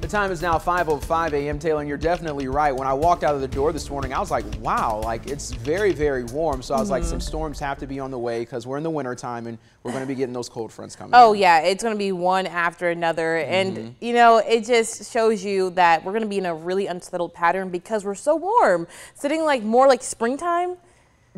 The time is now 5.05 a.m. Taylor, and you're definitely right. When I walked out of the door this morning, I was like, wow, like it's very, very warm. So I was mm -hmm. like, mm-hmm. some storms have to be on the way because we're in the wintertime and we're going to be getting those cold fronts coming. Oh, in. yeah. It's going to be one after another. Mm -hmm. And, mm-hmm. you know, it just shows you that we're going to be in a really unsettled pattern because we're so warm. Sitting like more like springtime.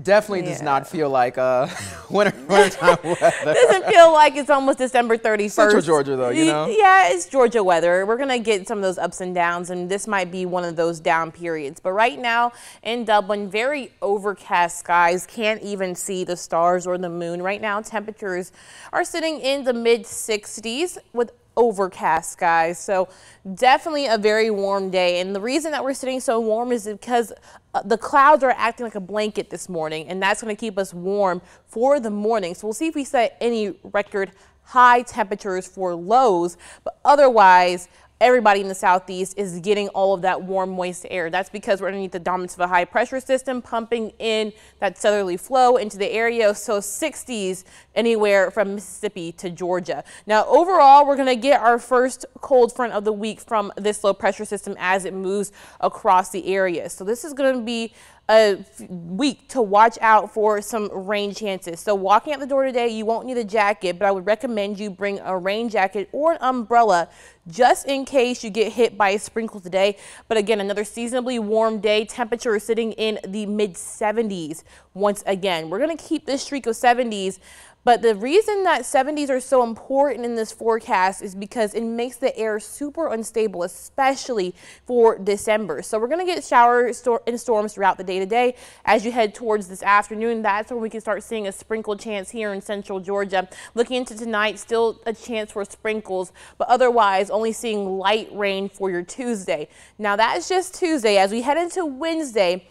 Definitely yeah. does not feel like uh, winter time weather. Doesn't feel like it's almost December 31st. Central Georgia, though, you know? Yeah, it's Georgia weather. We're going to get some of those ups and downs, and this might be one of those down periods. But right now in Dublin, very overcast skies. Can't even see the stars or the moon. Right now, temperatures are sitting in the mid 60s with overcast skies. So definitely a very warm day. And the reason that we're sitting so warm is because uh, the clouds are acting like a blanket this morning, and that's going to keep us warm for the morning. So we'll see if we set any record high temperatures for lows, but otherwise everybody in the southeast is getting all of that warm, moist air. That's because we're underneath the dominance of a high pressure system pumping in that southerly flow into the area. So 60s anywhere from Mississippi to Georgia. Now, overall, we're going to get our first cold front of the week from this low pressure system as it moves across the area. So this is going to be a week to watch out for some rain chances. So walking out the door today, you won't need a jacket, but I would recommend you bring a rain jacket or an umbrella just in case you get hit by a sprinkle today. But again, another seasonably warm day. Temperature is sitting in the mid 70s once again. We're going to keep this streak of 70s but the reason that 70s are so important in this forecast is because it makes the air super unstable, especially for December. So we're going to get showers and storms throughout the day today. As you head towards this afternoon, that's when we can start seeing a sprinkle chance here in central Georgia. Looking into tonight, still a chance for sprinkles, but otherwise only seeing light rain for your Tuesday. Now that is just Tuesday. As we head into Wednesday,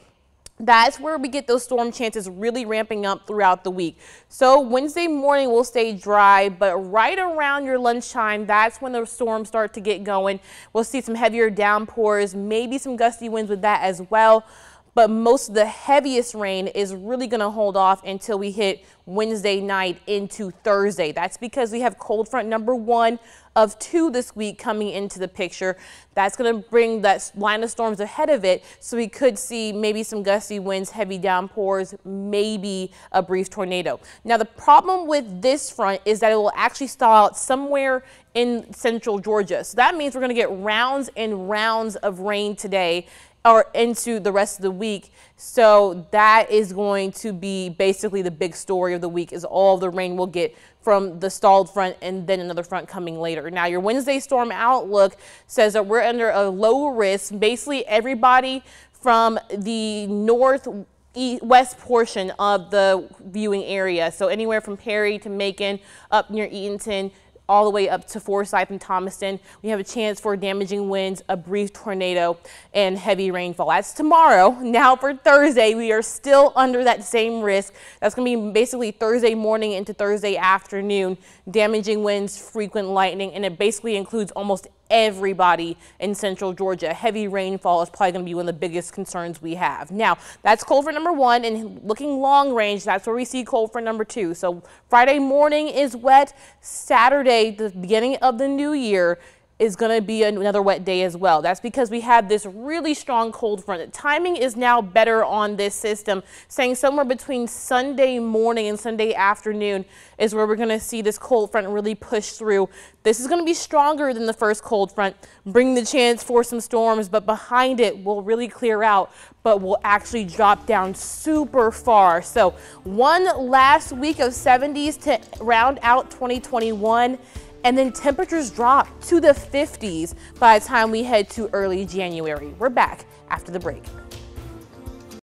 that's where we get those storm chances really ramping up throughout the week. So Wednesday morning will stay dry, but right around your lunchtime, that's when the storms start to get going. We'll see some heavier downpours, maybe some gusty winds with that as well but most of the heaviest rain is really going to hold off until we hit Wednesday night into Thursday. That's because we have cold front number one of two this week coming into the picture. That's going to bring that line of storms ahead of it. So we could see maybe some gusty winds, heavy downpours, maybe a brief tornado. Now, the problem with this front is that it will actually stall out somewhere in central Georgia. So that means we're going to get rounds and rounds of rain today or into the rest of the week. So that is going to be basically the big story of the week is all the rain we'll get from the stalled front and then another front coming later. Now your Wednesday storm outlook says that we're under a low risk. Basically everybody from the north west portion of the viewing area. So anywhere from Perry to Macon up near Eatonton, all the way up to Forsyth and Thomaston. We have a chance for damaging winds, a brief tornado, and heavy rainfall. That's tomorrow. Now for Thursday, we are still under that same risk. That's going to be basically Thursday morning into Thursday afternoon. Damaging winds, frequent lightning, and it basically includes almost everybody in central Georgia. Heavy rainfall is probably going to be one of the biggest concerns we have. Now, that's cold for number one, and looking long range, that's where we see cold for number two. So Friday morning is wet. Saturday, the beginning of the new year, is going to be another wet day as well. That's because we have this really strong cold front. The timing is now better on this system, saying somewhere between Sunday morning and Sunday afternoon is where we're going to see this cold front really push through. This is going to be stronger than the first cold front, bring the chance for some storms, but behind it will really clear out, but will actually drop down super far. So one last week of 70s to round out 2021 and then temperatures drop to the 50s by the time we head to early January. We're back after the break.